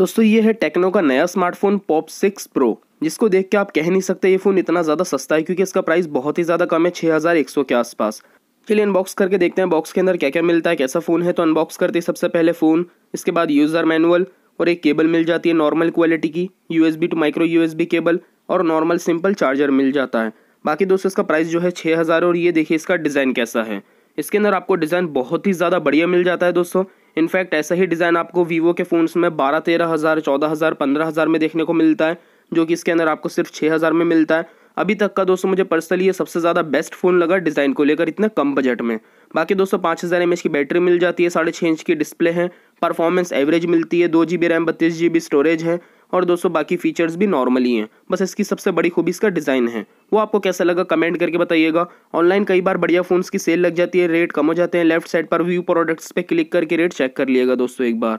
दोस्तों ये है टेक्नो का नया स्मार्टफोन पॉप सिक्स प्रो जिसको देख के आप कह नहीं सकते ये फ़ोन इतना ज़्यादा सस्ता है क्योंकि इसका प्राइस बहुत ही ज़्यादा कम है छः हज़ार एक सौ के आसपास चलिए अनबॉक्स करके देखते हैं बॉक्स के अंदर क्या क्या मिलता है कैसा फ़ोन है तो अनबॉक्स करते हैं सबसे पहले फ़ोन इसके बाद यूज़र मैनुअल और एक केबल मिल जाती है नॉर्मल क्वालिटी की U to micro U cable और नॉर्मल सिंपल चार्जर मिल जाता है बाकी दोस्तों इसका प्राइस जो है छः हज़ार और ये देखिए इसका डिज़ाइन कैसा है इसके अंदर आपको डिज़ाइन बहुत ही ज़्यादा बढ़िया मिल जाता है दोस्तों इनफैक्ट ऐसा ही डिज़ाइन आपको वीवो के फ़ोन्स में बारह तेरह हज़ार चौदह हज़ार पंद्रह हज़ार में देखने को मिलता है जो कि इसके अंदर आपको सिर्फ छः हज़ार में मिलता है अभी तक का दोस्तों मुझे पर्सनली ये सबसे ज़्यादा बेस्ट फ़ोन लगा डिज़ाइन को लेकर इतने कम बजट में बाकी दोस्तों पाँच हज़ार एम की बैटरी मिल जाती है साढ़े छः इंच की डिस्प्ले है परफॉर्मेंस एवरेज मिलती है दो जी बी रैम बत्तीस जी बी स्टोरेज है और दोस्तों बाकी फीचर्स भी नॉर्मल ही हैं बस इसकी सबसे बड़ी खूबी इसका डिज़ाइन है वो आपको कैसा लगा कमेंट करके बताइएगा ऑनलाइन कई बार बढ़िया फ़ोन्स की सेल लग जाती है रेट कम हो जाते हैं लेफ्ट साइड पर व्यू प्रोडक्ट्स पे क्लिक करके रेट चेक कर लिएगा दोस्तों एक बार